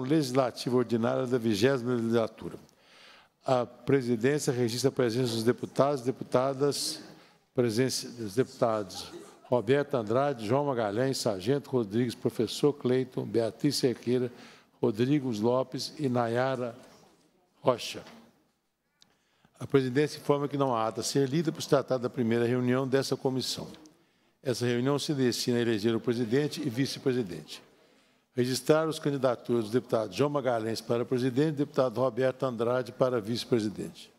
Legislativa Ordinária da 20 Legislatura. A presidência registra a presença dos deputados e deputadas, presença dos deputados Roberto Andrade, João Magalhães, Sargento Rodrigues, Professor Cleiton, Beatriz Cerqueira, Rodrigos Lopes e Nayara Rocha. A presidência informa que não há ata a ser lida para se tratar da primeira reunião dessa comissão. Essa reunião se destina a eleger o presidente e vice-presidente registrar os candidaturas do deputado João Magalhães para presidente e do deputado Roberto Andrade para vice-presidente.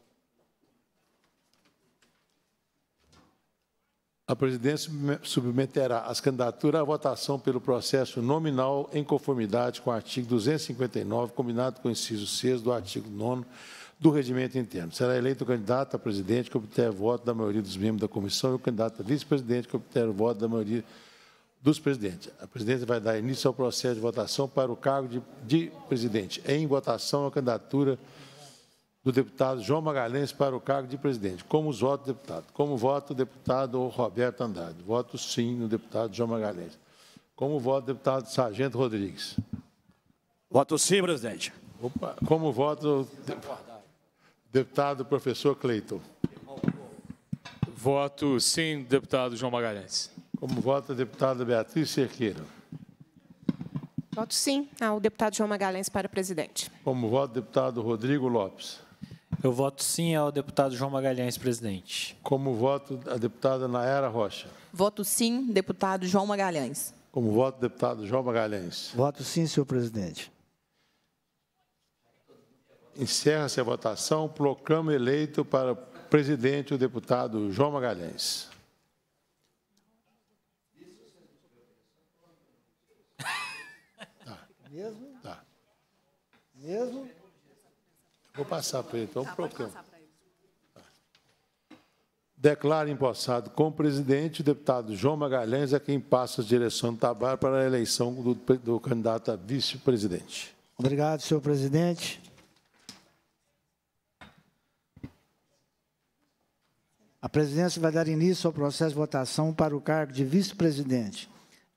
A presidência submeterá as candidaturas à votação pelo processo nominal em conformidade com o artigo 259, combinado com o inciso 6 do artigo 9 do regimento interno. Será eleito o candidato a presidente que obter voto da maioria dos membros da comissão e o candidato a vice-presidente que obter voto da maioria dos dos presidentes. A presidência vai dar início ao processo de votação para o cargo de, de presidente. Em votação, a candidatura do deputado João Magalhães para o cargo de presidente. Como os votos deputado? Como voto o deputado Roberto Andrade? Voto sim no deputado João Magalhães. Como voto o deputado Sargento Rodrigues? Voto sim, presidente. Opa. Como voto o deputado professor Cleiton? Voto sim, deputado João Magalhães. Como vota a deputada Beatriz Cerqueira? Voto sim ao deputado João Magalhães para presidente. Como vota o deputado Rodrigo Lopes? Eu voto sim ao deputado João Magalhães, presidente. Como voto a deputada Nayara Rocha? Voto sim, deputado João Magalhães. Como voto, deputado João Magalhães. Voto sim, senhor presidente. Encerra-se a votação. Proclamo eleito para presidente o deputado João Magalhães. Mesmo? Tá. Mesmo? Vou passar para ele, então, tá, proclamo. Tá. Declaro empossado o presidente o deputado João Magalhães, é quem passa a direção do Tabar para a eleição do, do candidato a vice-presidente. Obrigado, senhor presidente. A presidência vai dar início ao processo de votação para o cargo de vice-presidente.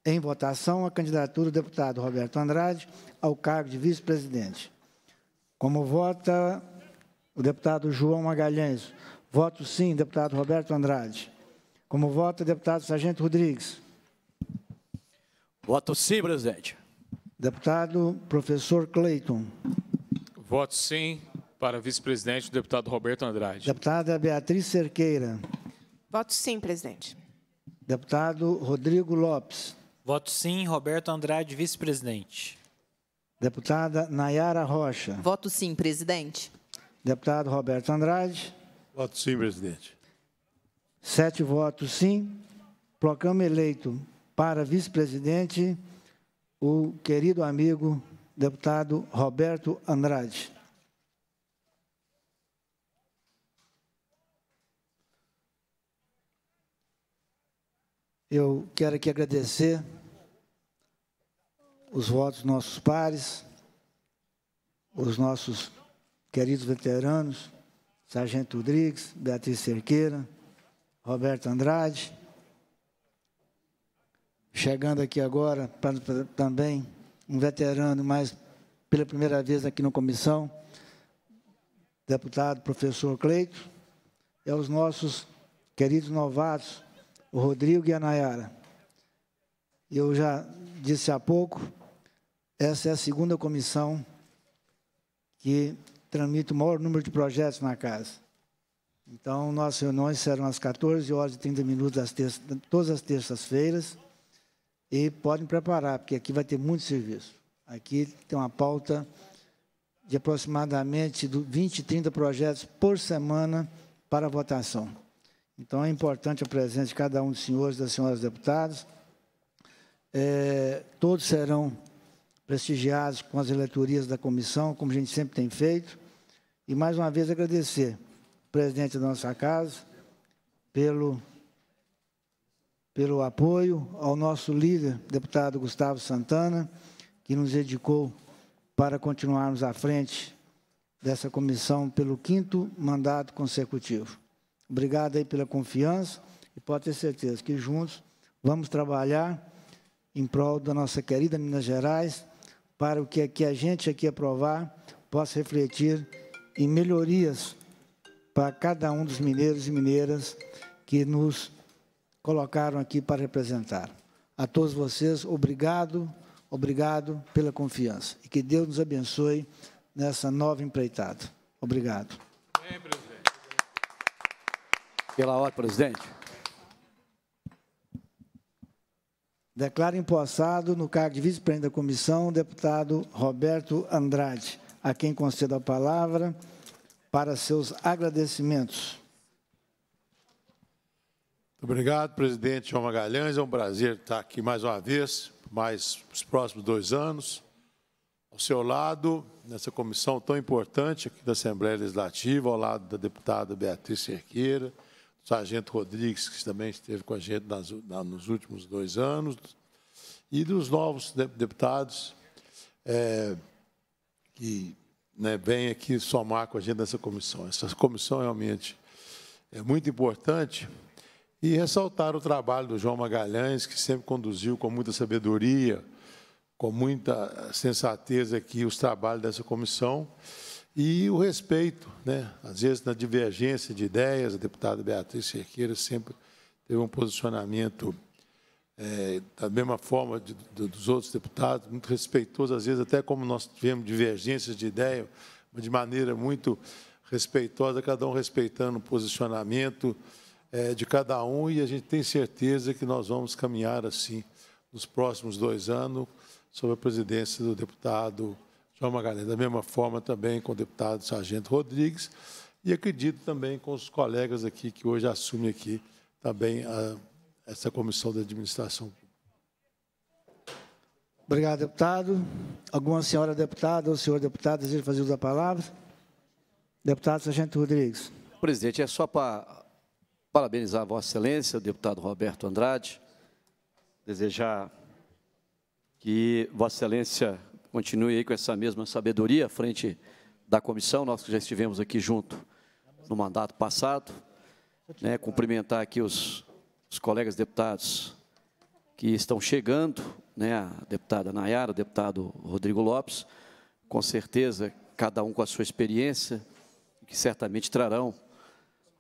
Em votação, a candidatura do deputado Roberto Andrade ao cargo de vice-presidente. Como vota o deputado João Magalhães? Voto sim, deputado Roberto Andrade. Como vota o deputado Sargento Rodrigues? Voto sim, presidente. Deputado professor Cleiton. Voto sim para vice-presidente, o deputado Roberto Andrade. Deputada Beatriz Cerqueira. Voto sim, presidente. Deputado Rodrigo Lopes. Voto sim. Roberto Andrade, vice-presidente. Deputada Nayara Rocha. Voto sim, presidente. Deputado Roberto Andrade. Voto sim, presidente. Sete votos sim. Proclama eleito para vice-presidente o querido amigo deputado Roberto Andrade. Eu quero aqui agradecer os votos dos nossos pares, os nossos queridos veteranos, Sargento Rodrigues, Beatriz Cerqueira, Roberto Andrade. Chegando aqui agora, também um veterano, mas pela primeira vez aqui na comissão, deputado professor Cleito, e é os nossos queridos novatos, o Rodrigo e a Nayara. Eu já disse há pouco, essa é a segunda comissão que tramita o maior número de projetos na casa. Então, nossas reuniões serão às 14 horas e 30 minutos, terças, todas as terças-feiras. E podem preparar, porque aqui vai ter muito serviço. Aqui tem uma pauta de aproximadamente 20, 30 projetos por semana para votação. Então, é importante a presença de cada um dos senhores e das senhoras deputadas. É, todos serão prestigiados com as eleitorias da comissão, como a gente sempre tem feito. E, mais uma vez, agradecer ao presidente da nossa casa pelo, pelo apoio, ao nosso líder, deputado Gustavo Santana, que nos dedicou para continuarmos à frente dessa comissão pelo quinto mandato consecutivo. Obrigado aí pela confiança e pode ter certeza que juntos vamos trabalhar em prol da nossa querida Minas Gerais para o que aqui a gente aqui aprovar possa refletir em melhorias para cada um dos mineiros e mineiras que nos colocaram aqui para representar. A todos vocês, obrigado, obrigado pela confiança. E que Deus nos abençoe nessa nova empreitada. Obrigado. Pela ordem, presidente. Declaro empossado no cargo de vice-presidente da comissão o deputado Roberto Andrade, a quem concedo a palavra para seus agradecimentos. Muito obrigado, presidente João Magalhães. É um prazer estar aqui mais uma vez, mais os próximos dois anos, ao seu lado, nessa comissão tão importante aqui da Assembleia Legislativa, ao lado da deputada Beatriz Cerqueira, Sargento Rodrigues, que também esteve com a gente nas, na, nos últimos dois anos, e dos novos de, deputados é, que né, vêm aqui somar com a gente nessa comissão. Essa comissão realmente é muito importante e ressaltar o trabalho do João Magalhães, que sempre conduziu com muita sabedoria, com muita sensatez aqui os trabalhos dessa comissão e o respeito, né? às vezes na divergência de ideias, a deputada Beatriz Cerqueira sempre teve um posicionamento é, da mesma forma de, de, dos outros deputados, muito respeitoso, às vezes até como nós tivemos divergências de ideia, mas de maneira muito respeitosa, cada um respeitando o posicionamento é, de cada um, e a gente tem certeza que nós vamos caminhar assim nos próximos dois anos, sob a presidência do deputado João Magalhães. Da mesma forma, também com o deputado Sargento Rodrigues. E acredito também com os colegas aqui que hoje assumem aqui também a, ah, essa comissão da administração. Obrigado, deputado. Alguma senhora deputada ou senhor deputado deseja fazer uso da palavra? Deputado Sargento Rodrigues. Presidente, é só para parabenizar a Vossa Excelência, o deputado Roberto Andrade, desejar que Vossa Excelência continue aí com essa mesma sabedoria à frente da comissão, nós que já estivemos aqui junto no mandato passado. Né, cumprimentar aqui os, os, colegas deputados que estão chegando, né, a deputada Nayara, o deputado Rodrigo Lopes, com certeza, cada um com a sua experiência, que certamente trarão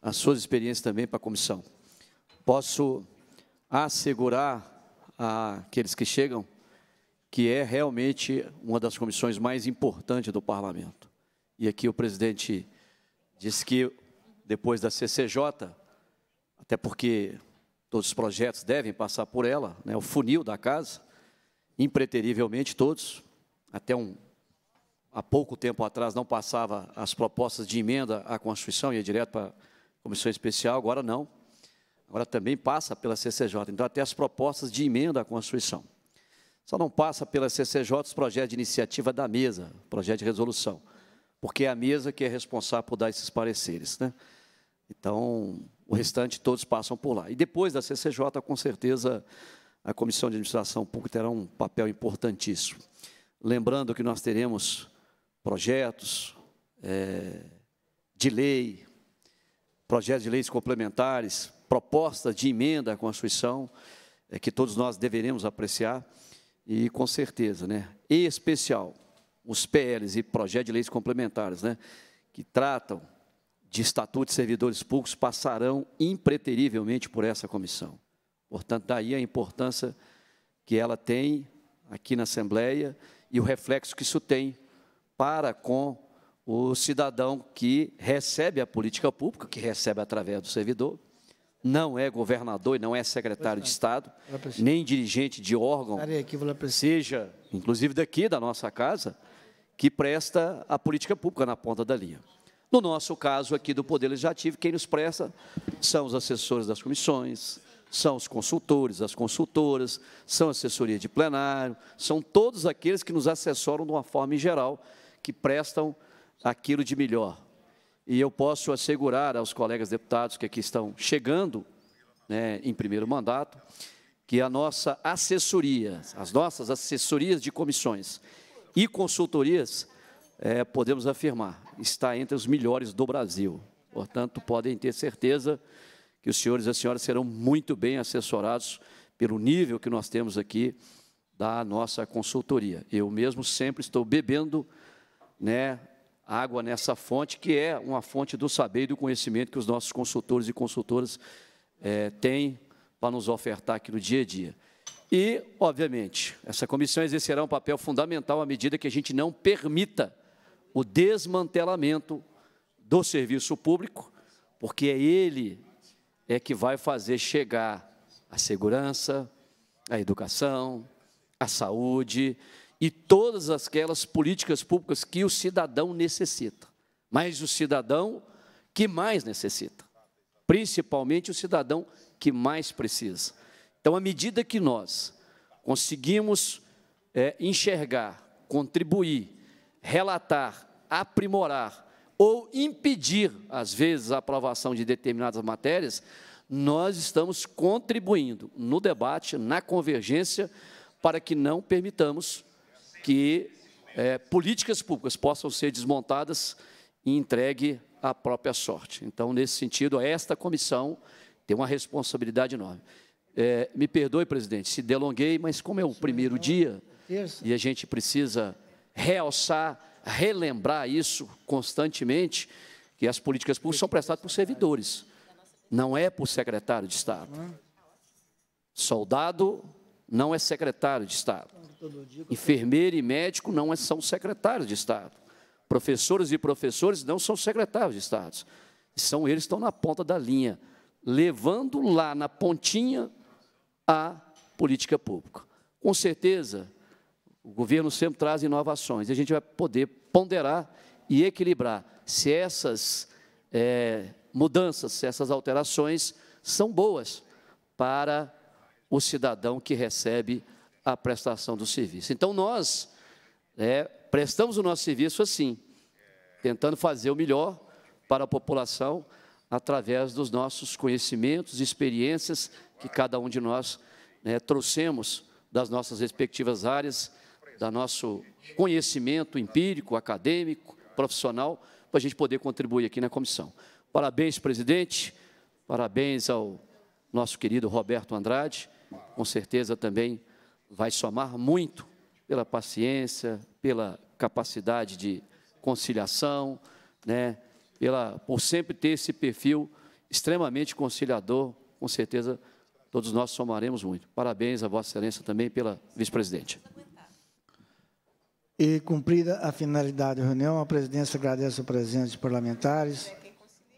as suas experiências também para a comissão. Posso assegurar àqueles que chegam que é realmente uma das comissões mais importantes do parlamento. E aqui o presidente disse que depois da CCJ, até porque todos os projetos devem passar por ela, né, o funil da casa, impreterivelmente todos, até um, há pouco tempo atrás não passava as propostas de emenda à Constituição, ia direto para a Comissão Especial, agora não. Agora também passa pela CCJ, então até as propostas de emenda à Constituição. Só não passa pela CCJ os projetos de iniciativa da mesa, projeto de resolução, porque é a mesa que é responsável por dar esses pareceres. Né? Então, o restante todos passam por lá. E depois da CCJ, com certeza, a Comissão de Administração Pública terá um papel importantíssimo. Lembrando que nós teremos projetos é, de lei, projetos de leis complementares, propostas de emenda à Constituição, é, que todos nós deveremos apreciar, e com certeza, né? Em especial, os PLs e projetos de leis complementares, né? Que tratam de estatuto de servidores públicos passarão impreterivelmente por essa comissão. Portanto, daí a importância que ela tem aqui na Assembleia e o reflexo que isso tem para com o cidadão que recebe a política pública, que recebe através do servidor, não é governador e não é secretário de é. Estado, nem dirigente de órgão, seja, inclusive daqui da nossa casa, que presta a política pública na ponta da linha. No nosso caso aqui do Poder Legislativo, quem nos presta são os assessores das comissões, são os consultores, as consultoras, são assessoria de plenário, são todos aqueles que nos assessoram de uma forma em geral, que prestam aquilo de melhor e eu posso assegurar aos colegas deputados que aqui estão chegando, né, em primeiro mandato, que a nossa assessoria, as nossas assessorias de comissões e consultorias, é, podemos afirmar, está entre os melhores do Brasil. Portanto, podem ter certeza que os senhores e as senhoras serão muito bem assessorados pelo nível que nós temos aqui da nossa consultoria. Eu mesmo sempre estou bebendo né, água nessa fonte, que é uma fonte do saber e do conhecimento que os nossos consultores e consultoras é, têm para nos ofertar aqui no dia a dia. E, obviamente, essa comissão exercerá um papel fundamental à medida que a gente não permita o desmantelamento do serviço público, porque é ele é que vai fazer chegar a segurança, a educação, a saúde, e todas aquelas políticas públicas que o cidadão necessita, mas o cidadão que mais necessita, principalmente o cidadão que mais precisa. Então, à medida que nós conseguimos é, enxergar, contribuir, relatar, aprimorar ou impedir, às vezes, a aprovação de determinadas matérias, nós estamos contribuindo no debate, na convergência, para que não permitamos que é, políticas públicas possam ser desmontadas e entregue à própria sorte. Então, nesse sentido, esta comissão tem uma responsabilidade enorme. É, me perdoe, presidente, se delonguei, mas como é o primeiro dia e a gente precisa realçar, relembrar isso constantemente, que as políticas públicas são prestadas por servidores, não é por secretário de Estado. Soldado não é secretário de Estado. Enfermeiro e médico não é, são secretários de Estado. Professores e professores não são secretários de Estado. São eles que estão na ponta da linha, levando lá na pontinha a política pública. Com certeza, o governo sempre traz inovações e a gente vai poder ponderar e equilibrar se essas é, mudanças, se essas alterações são boas para o cidadão que recebe a prestação do serviço. Então, nós é, prestamos o nosso serviço assim, tentando fazer o melhor para a população através dos nossos conhecimentos, experiências que cada um de nós né, trouxemos das nossas respectivas áreas, do nosso conhecimento empírico, acadêmico, profissional, para a gente poder contribuir aqui na comissão. Parabéns, presidente, parabéns ao nosso querido Roberto Andrade, com certeza também vai somar muito pela paciência, pela capacidade de conciliação, né? Pela, por sempre ter esse perfil extremamente conciliador, com certeza todos nós somaremos muito. Parabéns a Vossa Excelência também pela vice-presidente. E cumprida a finalidade da reunião, a presidência agradece a presença de parlamentares,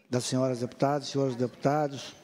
das senhoras deputadas, senhores deputados.